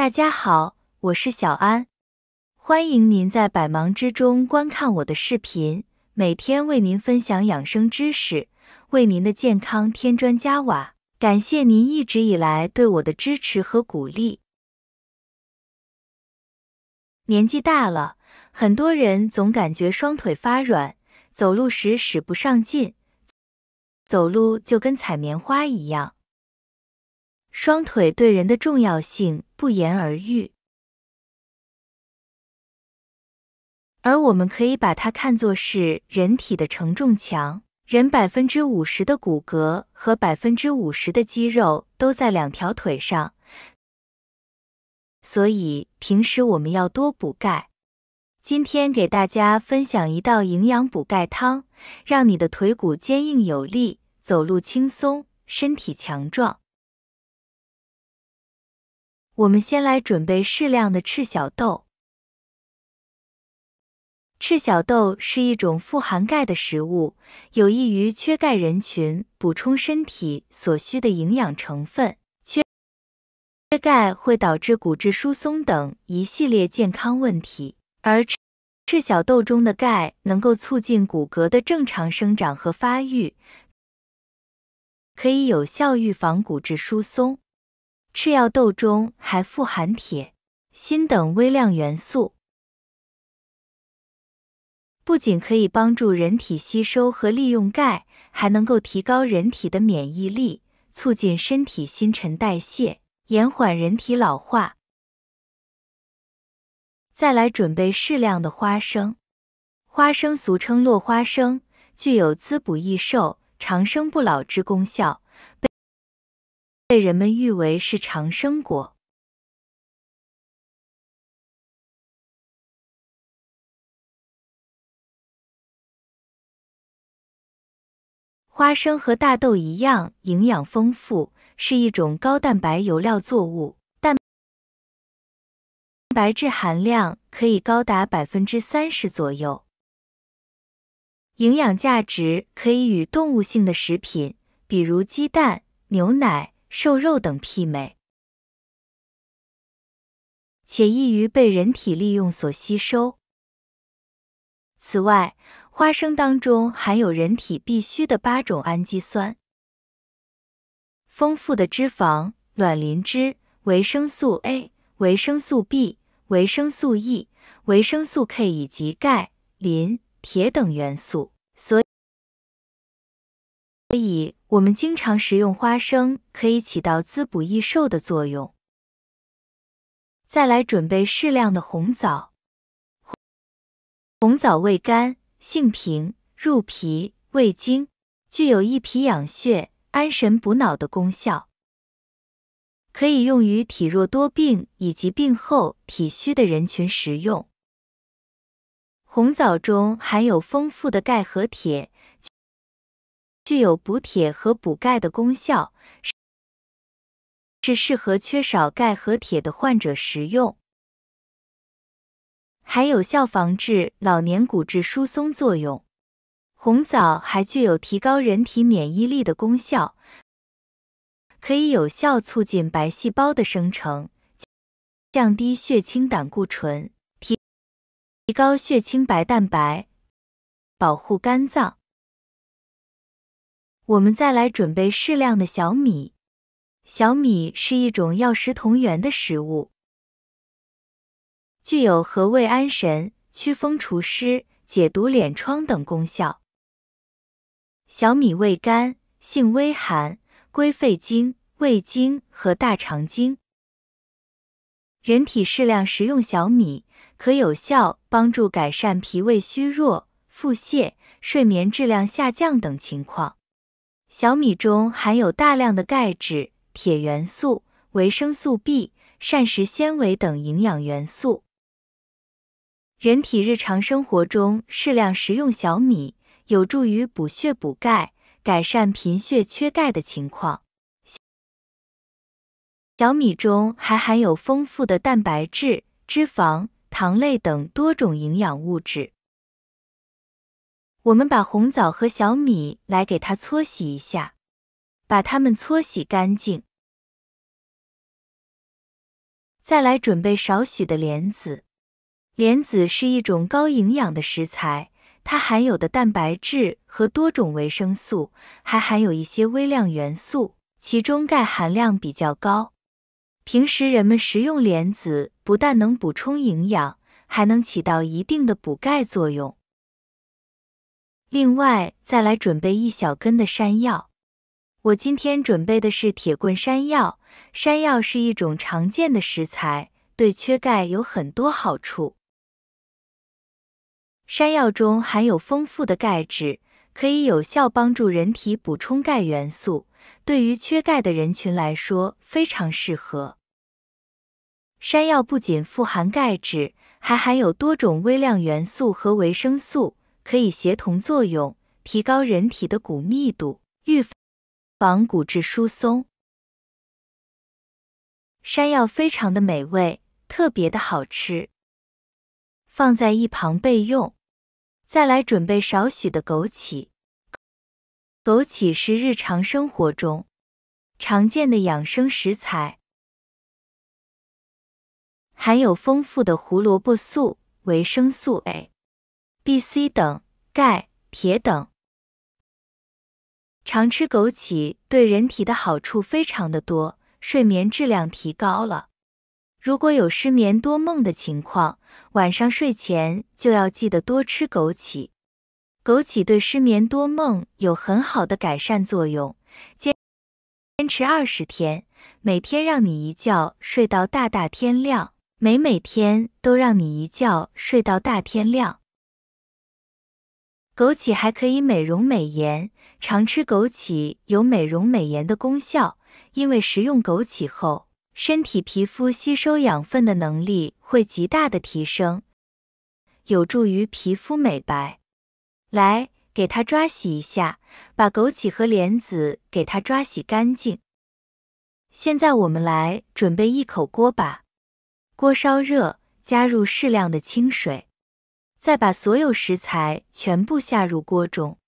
大家好，我是小安，欢迎您在百忙之中观看我的视频，每天为您分享养生知识，为您的健康添砖加瓦。感谢您一直以来对我的支持和鼓励。年纪大了，很多人总感觉双腿发软，走路时使不上劲，走路就跟踩棉花一样。双腿对人的重要性。不言而喻，而我们可以把它看作是人体的承重墙。人百分之五十的骨骼和百分之五十的肌肉都在两条腿上，所以平时我们要多补钙。今天给大家分享一道营养补钙汤，让你的腿骨坚硬有力，走路轻松，身体强壮。我们先来准备适量的赤小豆。赤小豆是一种富含钙的食物，有益于缺钙人群补充身体所需的营养成分。缺缺钙会导致骨质疏松等一系列健康问题，而赤赤小豆中的钙能够促进骨骼的正常生长和发育，可以有效预防骨质疏松。赤药豆中还富含铁、锌等微量元素，不仅可以帮助人体吸收和利用钙，还能够提高人体的免疫力，促进身体新陈代谢，延缓人体老化。再来准备适量的花生，花生俗称落花生，具有滋补益寿、长生不老之功效。被人们誉为是长生果。花生和大豆一样，营养丰富，是一种高蛋白油料作物，蛋白质含量可以高达百分之三十左右，营养价值可以与动物性的食品，比如鸡蛋、牛奶。瘦肉等媲美，且易于被人体利用所吸收。此外，花生当中含有人体必需的八种氨基酸，丰富的脂肪、卵磷脂、维生素 A、维生素 B、维生素 E、维生素 K 以及钙、磷、铁等元素，所。所以我们经常食用花生，可以起到滋补益寿的作用。再来准备适量的红枣。红枣味甘、性平，入脾、胃经，具有益脾养血、安神补脑的功效，可以用于体弱多病以及病后体虚的人群食用。红枣中含有丰富的钙和铁。具有补铁和补钙的功效，是适合缺少钙和铁的患者食用，还有效防治老年骨质疏松作用。红枣还具有提高人体免疫力的功效，可以有效促进白细胞的生成，降低血清胆固醇，提提高血清白蛋白，保护肝脏。我们再来准备适量的小米。小米是一种药食同源的食物，具有和胃安神、祛风除湿、解毒敛疮等功效。小米味甘，性微寒，归肺经、胃经和大肠经。人体适量食用小米，可有效帮助改善脾胃虚弱、腹泻、睡眠质量下降等情况。小米中含有大量的钙质、铁元素、维生素 B、膳食纤维等营养元素。人体日常生活中适量食用小米，有助于补血补钙，改善贫血缺钙的情况。小米中还含有丰富的蛋白质、脂肪、糖类等多种营养物质。我们把红枣和小米来给它搓洗一下，把它们搓洗干净。再来准备少许的莲子。莲子是一种高营养的食材，它含有的蛋白质和多种维生素，还含有一些微量元素，其中钙含量比较高。平时人们食用莲子，不但能补充营养，还能起到一定的补钙作用。另外，再来准备一小根的山药。我今天准备的是铁棍山药。山药是一种常见的食材，对缺钙有很多好处。山药中含有丰富的钙质，可以有效帮助人体补充钙元素，对于缺钙的人群来说非常适合。山药不仅富含钙质，还含有多种微量元素和维生素。可以协同作用，提高人体的骨密度，预防骨质疏松。山药非常的美味，特别的好吃，放在一旁备用。再来准备少许的枸杞，枸杞是日常生活中常见的养生食材，含有丰富的胡萝卜素、维生素 A。B、C 等、钙、铁等，常吃枸杞对人体的好处非常的多，睡眠质量提高了。如果有失眠多梦的情况，晚上睡前就要记得多吃枸杞。枸杞对失眠多梦有很好的改善作用，坚坚持二十天，每天让你一觉睡到大大天亮，每每天都让你一觉睡到大天亮。枸杞还可以美容美颜，常吃枸杞有美容美颜的功效。因为食用枸杞后，身体皮肤吸收养分的能力会极大的提升，有助于皮肤美白。来，给它抓洗一下，把枸杞和莲子给它抓洗干净。现在我们来准备一口锅吧，锅烧热，加入适量的清水。再把所有食材全部下入锅中，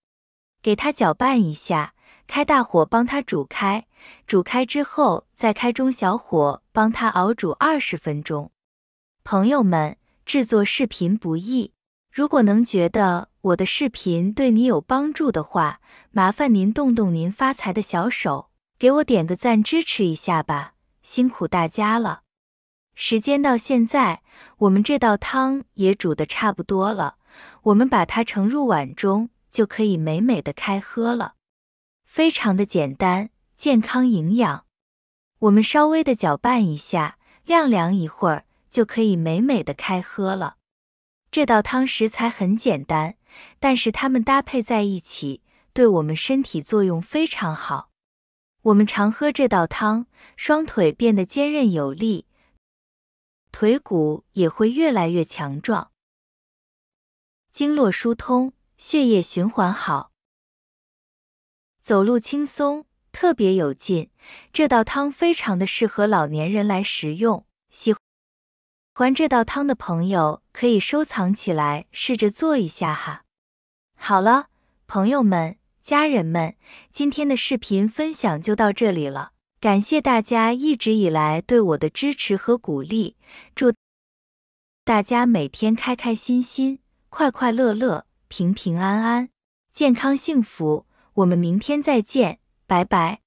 给它搅拌一下，开大火帮它煮开，煮开之后再开中小火帮它熬煮二十分钟。朋友们，制作视频不易，如果能觉得我的视频对你有帮助的话，麻烦您动动您发财的小手，给我点个赞支持一下吧，辛苦大家了。时间到现在，我们这道汤也煮的差不多了。我们把它盛入碗中，就可以美美的开喝了。非常的简单，健康营养。我们稍微的搅拌一下，晾凉一会儿就可以美美的开喝了。这道汤食材很简单，但是它们搭配在一起，对我们身体作用非常好。我们常喝这道汤，双腿变得坚韧有力。腿骨也会越来越强壮，经络疏通，血液循环好，走路轻松，特别有劲。这道汤非常的适合老年人来食用，喜欢这道汤的朋友可以收藏起来，试着做一下哈。好了，朋友们、家人们，今天的视频分享就到这里了。感谢大家一直以来对我的支持和鼓励，祝大家每天开开心心、快快乐乐、平平安安、健康幸福。我们明天再见，拜拜。